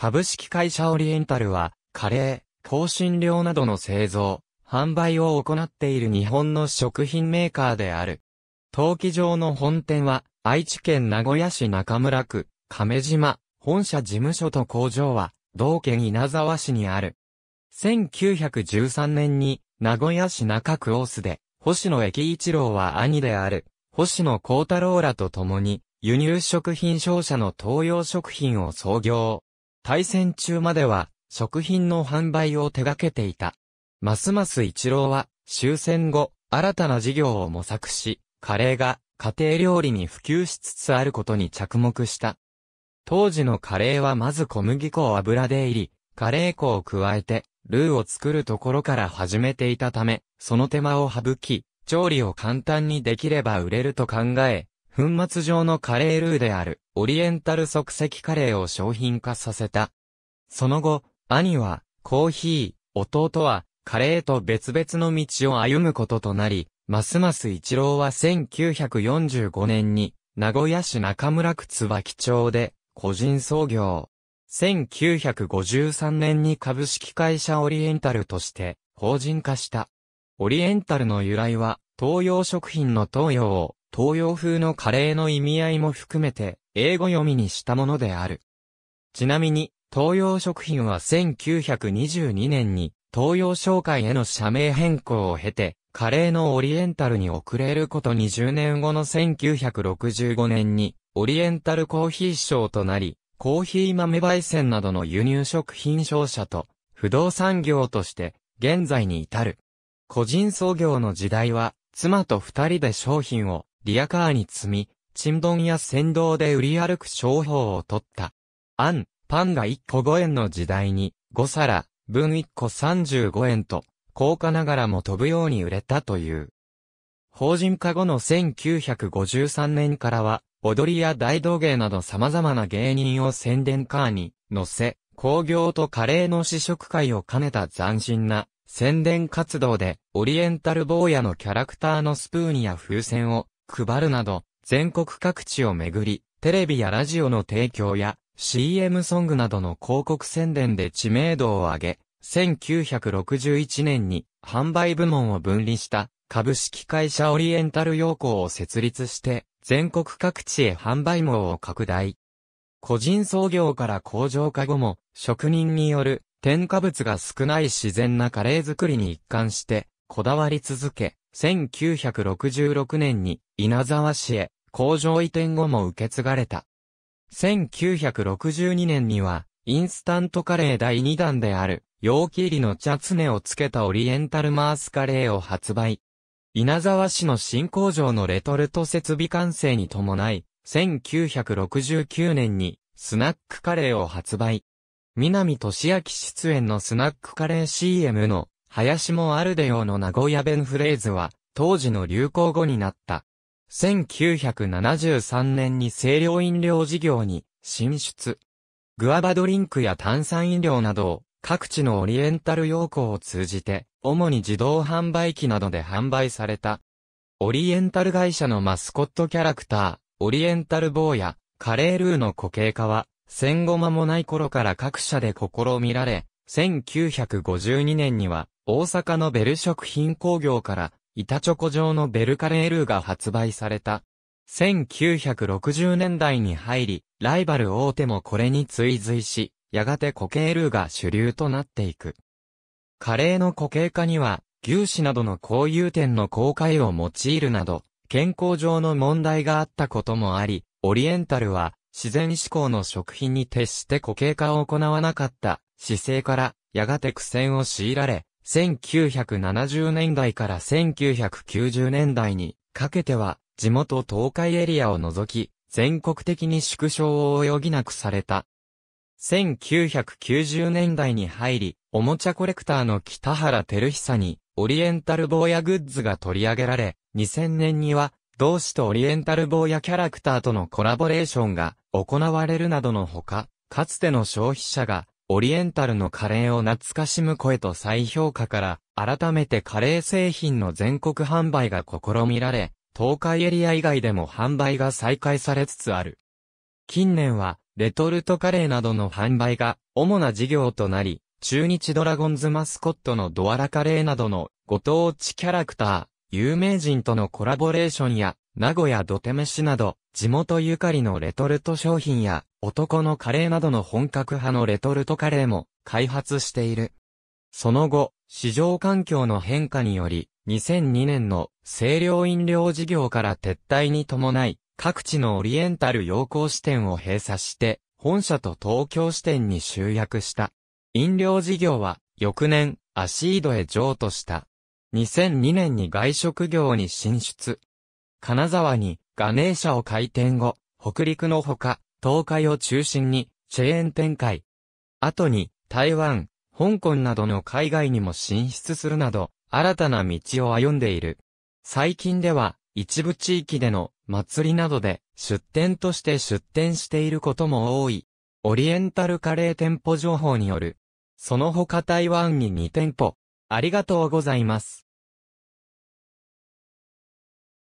株式会社オリエンタルは、カレー、香辛料などの製造、販売を行っている日本の食品メーカーである。陶器場の本店は、愛知県名古屋市中村区、亀島、本社事務所と工場は、同県稲沢市にある。1913年に、名古屋市中区大須で、星野駅一郎は兄である、星野幸太郎らと共に、輸入食品商社の東洋食品を創業。大戦中までは、食品の販売を手掛けていた。ますます一郎は、終戦後、新たな事業を模索し、カレーが家庭料理に普及しつつあることに着目した。当時のカレーはまず小麦粉を油で入り、カレー粉を加えて、ルーを作るところから始めていたため、その手間を省き、調理を簡単にできれば売れると考え、粉末状のカレールーである、オリエンタル即席カレーを商品化させた。その後、兄は、コーヒー、弟は、カレーと別々の道を歩むこととなり、ますます一郎は1945年に、名古屋市中村区椿町で、個人創業。1953年に株式会社オリエンタルとして、法人化した。オリエンタルの由来は、東洋食品の東洋を、東洋風のカレーの意味合いも含めて、英語読みにしたものである。ちなみに、東洋食品は1922年に、東洋商会への社名変更を経て、カレーのオリエンタルに遅れること20年後の1965年に、オリエンタルコーヒー賞となり、コーヒー豆焙煎などの輸入食品商社と、不動産業として、現在に至る。個人創業の時代は、妻と二人で商品をリアカーに積み、沈丼や先導で売り歩く商法を取った。あん、パンが1個5円の時代に、5皿、分1個35円と、高価ながらも飛ぶように売れたという。法人化後の1953年からは、踊りや大道芸など様々な芸人を宣伝カーに乗せ、工業とカレーの試食会を兼ねた斬新な宣伝活動で、オリエンタル坊やのキャラクターのスプーンや風船を配るなど、全国各地を巡り、テレビやラジオの提供や、CM ソングなどの広告宣伝で知名度を上げ、1961年に販売部門を分離した株式会社オリエンタル洋行を設立して全国各地へ販売網を拡大。個人創業から工場化後も職人による添加物が少ない自然なカレー作りに一貫してこだわり続け1966年に稲沢市へ工場移転後も受け継がれた。1962年には、インスタントカレー第2弾である、容器入りの茶ツネをつけたオリエンタルマースカレーを発売。稲沢市の新工場のレトルト設備完成に伴い、1969年にスナックカレーを発売。南俊明出演のスナックカレー CM の林もあるでよの名古屋弁フレーズは、当時の流行語になった。1973年に清涼飲料事業に進出。グアバドリンクや炭酸飲料などを各地のオリエンタル要項を通じて、主に自動販売機などで販売された。オリエンタル会社のマスコットキャラクター、オリエンタル坊や、カレールーの固形化は、戦後間もない頃から各社で試みられ、1952年には大阪のベル食品工業から、板チョコ状のベルカレールーが発売された。1960年代に入り、ライバル大手もこれに追随し、やがて固形ルーが主流となっていく。カレーの固形化には、牛脂などの高融点の公開を用いるなど、健康上の問題があったこともあり、オリエンタルは自然志向の食品に徹して固形化を行わなかった姿勢から、やがて苦戦を強いられ、1970年代から1990年代にかけては、地元東海エリアを除き、全国的に縮小を余儀なくされた。1990年代に入り、おもちゃコレクターの北原照久に、オリエンタル坊やグッズが取り上げられ、2000年には、同志とオリエンタル坊やキャラクターとのコラボレーションが行われるなどのほか、かつての消費者がオリエンタルのカレーを懐かしむ声と再評価から、改めてカレー製品の全国販売が試みられ、東海エリア以外でも販売が再開されつつある。近年は、レトルトカレーなどの販売が、主な事業となり、中日ドラゴンズマスコットのドアラカレーなどの、ご当地キャラクター、有名人とのコラボレーションや、名古屋土手飯など、地元ゆかりのレトルト商品や、男のカレーなどの本格派のレトルトカレーも開発している。その後、市場環境の変化により、2002年の清涼飲料事業から撤退に伴い、各地のオリエンタル洋行支店を閉鎖して、本社と東京支店に集約した。飲料事業は、翌年、アシードへ譲渡した。2002年に外食業に進出。金沢にガネーシャを開店後、北陸のほか、東海を中心にチェーン展開。後に台湾、香港などの海外にも進出するなど、新たな道を歩んでいる。最近では、一部地域での祭りなどで出店として出店していることも多い。オリエンタルカレー店舗情報による。その他台湾に2店舗。ありがとうございます。